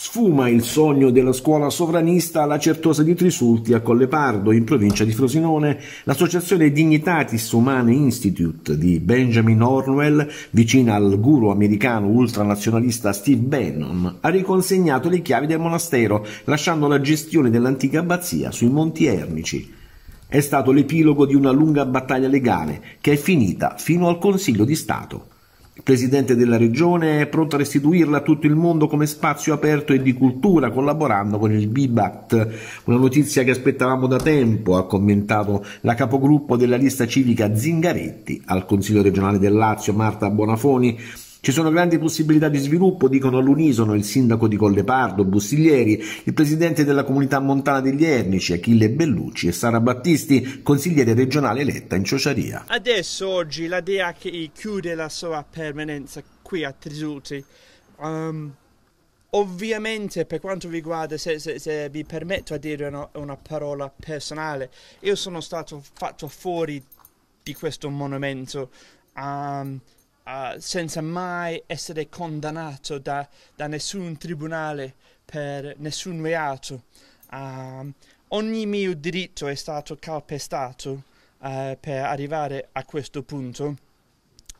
sfuma il sogno della scuola sovranista alla Certosa di Trisulti a Collepardo, in provincia di Frosinone. L'associazione Dignitatis Humane Institute di Benjamin Orwell, vicina al guru americano ultranazionalista Steve Bannon, ha riconsegnato le chiavi del monastero, lasciando la gestione dell'antica abbazia sui Monti Ernici è stato l'epilogo di una lunga battaglia legale che è finita fino al Consiglio di Stato. Il presidente della regione è pronto a restituirla a tutto il mondo come spazio aperto e di cultura, collaborando con il BIBAT. Una notizia che aspettavamo da tempo, ha commentato la capogruppo della lista civica Zingaretti al Consiglio regionale del Lazio, Marta Bonafoni. Ci sono grandi possibilità di sviluppo, dicono all'unisono il sindaco di Collepardo, Bustiglieri, il presidente della comunità montana degli Ernici, Achille Bellucci e Sara Battisti, consigliere regionale eletta in Ciociaria. Adesso oggi la DHI chiude la sua permanenza qui a Trisuti. Um, ovviamente per quanto riguarda, se, se, se vi permetto a dire una, una parola personale, io sono stato fatto fuori di questo monumento. Um, uh, senza mai essere condannato da, da, nessun tribunale per nessun reato. Uh, ogni mio diritto è stato calpestato uh, per arrivare a questo punto.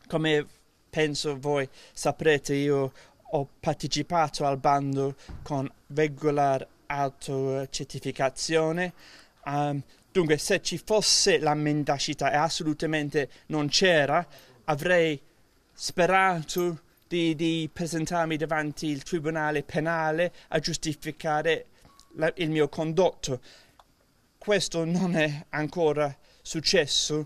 Come penso voi saprete, io ho partecipato al bando con regolare autocertificazione. Um, ehm, dunque, se ci fosse la mendacità, e assolutamente non c'era, avrei sperato di, di presentarmi davanti al tribunale penale a giustificare la, il mio condotto. Questo non è ancora successo.